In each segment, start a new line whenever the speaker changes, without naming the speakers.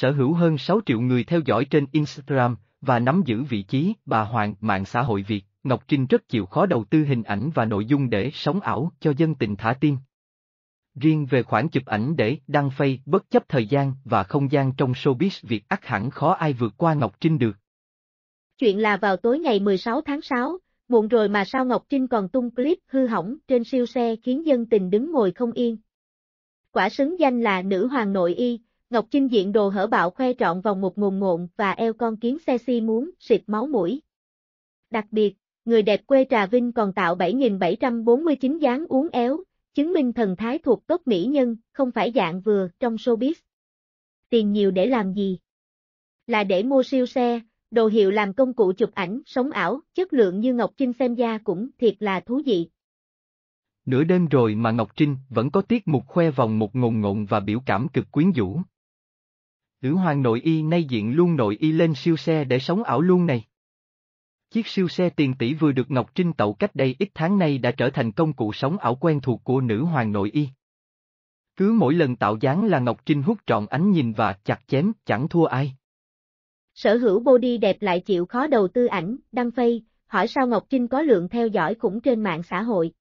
sở hữu hơn 6 triệu người theo dõi trên Instagram và nắm giữ vị trí bà Hoàng mạng xã hội Việt. Ngọc Trinh rất chịu khó đầu tư hình ảnh và nội dung để sống ảo cho dân tình thả tim. Riêng về khoản chụp ảnh để đăng face bất chấp thời gian và không gian trong showbiz Việt ắt hẳn khó ai vượt qua Ngọc Trinh được.
Chuyện là vào tối ngày 16 tháng 6, muộn rồi mà sao Ngọc Trinh còn tung clip hư hỏng trên siêu xe khiến dân tình đứng ngồi không yên. Quả xứng danh là nữ hoàng nội y, Ngọc Trinh diện đồ hở bạo khoe trọn vòng một ngồn ngộn và eo con kiến sexy muốn, xịt máu mũi. Đặc biệt, người đẹp quê Trà Vinh còn tạo 7.749 dáng uốn éo, chứng minh thần thái thuộc tốt mỹ nhân, không phải dạng vừa trong showbiz. Tiền nhiều để làm gì? Là để mua siêu xe, đồ hiệu làm công cụ chụp ảnh, sống ảo, chất lượng như Ngọc Trinh xem ra cũng thiệt là thú vị.
Nửa đêm rồi mà Ngọc Trinh vẫn có tiết mục khoe vòng một ngồn ngộn và biểu cảm cực quyến rũ nữ hoàng nội y nay diện luôn nội y lên siêu xe để sống ảo luôn này. Chiếc siêu xe tiền tỷ vừa được Ngọc Trinh tậu cách đây ít tháng nay đã trở thành công cụ sống ảo quen thuộc của nữ hoàng nội y. Cứ mỗi lần tạo dáng là Ngọc Trinh hút trọn ánh nhìn và chặt chém, chẳng thua ai.
Sở hữu body đẹp lại chịu khó đầu tư ảnh, đăng phây, hỏi sao Ngọc Trinh có lượng theo dõi cũng trên mạng xã hội.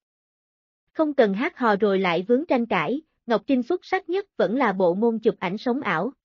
Không cần hát hò rồi lại vướng tranh cãi, Ngọc Trinh xuất sắc nhất vẫn là bộ môn chụp ảnh sống ảo,